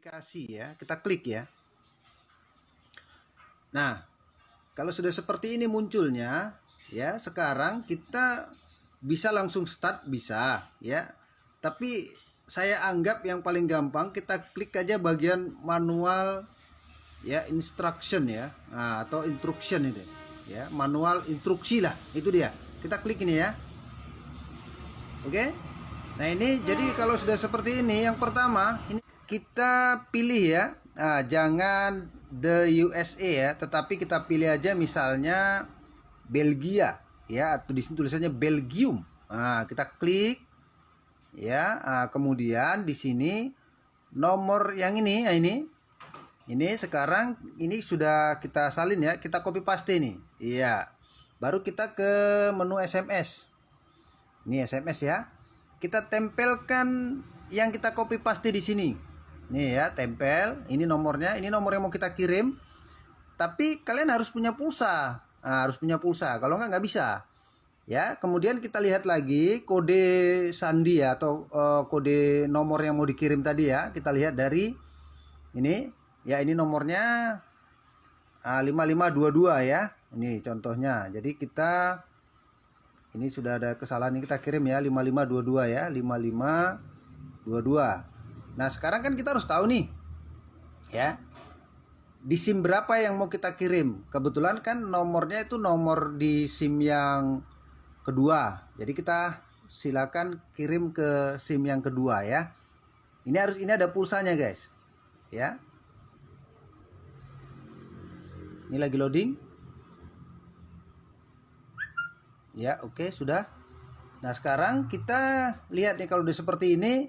Kasih ya, kita klik ya. Nah, kalau sudah seperti ini munculnya, ya sekarang kita bisa langsung start bisa ya. Tapi saya anggap yang paling gampang kita klik aja bagian manual ya instruction ya nah, atau instruction itu ya manual instruksi lah itu dia kita klik ini ya oke nah ini jadi kalau sudah seperti ini yang pertama ini kita pilih ya nah, jangan the USA ya tetapi kita pilih aja misalnya Belgia ya atau di sini tulisannya Belgium nah, kita klik ya nah, kemudian di sini nomor yang ini ya ini ini sekarang ini sudah kita salin ya kita copy paste ini iya baru kita ke menu SMS ini SMS ya kita tempelkan yang kita copy paste di sini Nih ya, tempel. Ini nomornya, ini nomor yang mau kita kirim. Tapi kalian harus punya pulsa. Nah, harus punya pulsa. Kalau nggak nggak bisa. Ya, kemudian kita lihat lagi kode sandi ya, atau uh, kode nomor yang mau dikirim tadi ya. Kita lihat dari ini. Ya, ini nomornya uh, ah, 5522 ya. Ini contohnya. Jadi kita ini sudah ada kesalahan ini kita kirim ya 5522 ya 5522 Nah sekarang kan kita harus tahu nih, ya, di SIM berapa yang mau kita kirim. Kebetulan kan nomornya itu nomor di SIM yang kedua. Jadi kita silakan kirim ke SIM yang kedua ya. Ini harus ini ada pulsanya guys, ya. Ini lagi loading. Ya oke okay, sudah. Nah sekarang kita lihat nih kalau udah seperti ini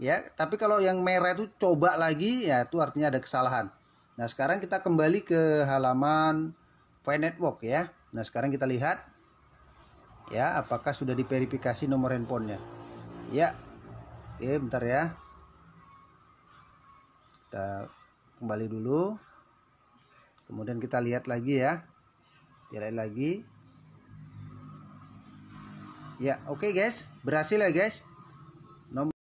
ya tapi kalau yang merah itu coba lagi ya itu artinya ada kesalahan nah sekarang kita kembali ke halaman Point Network ya nah sekarang kita lihat ya apakah sudah diverifikasi nomor handphonenya ya oke bentar ya kita kembali dulu kemudian kita lihat lagi ya lihat lagi ya oke okay guys berhasil ya guys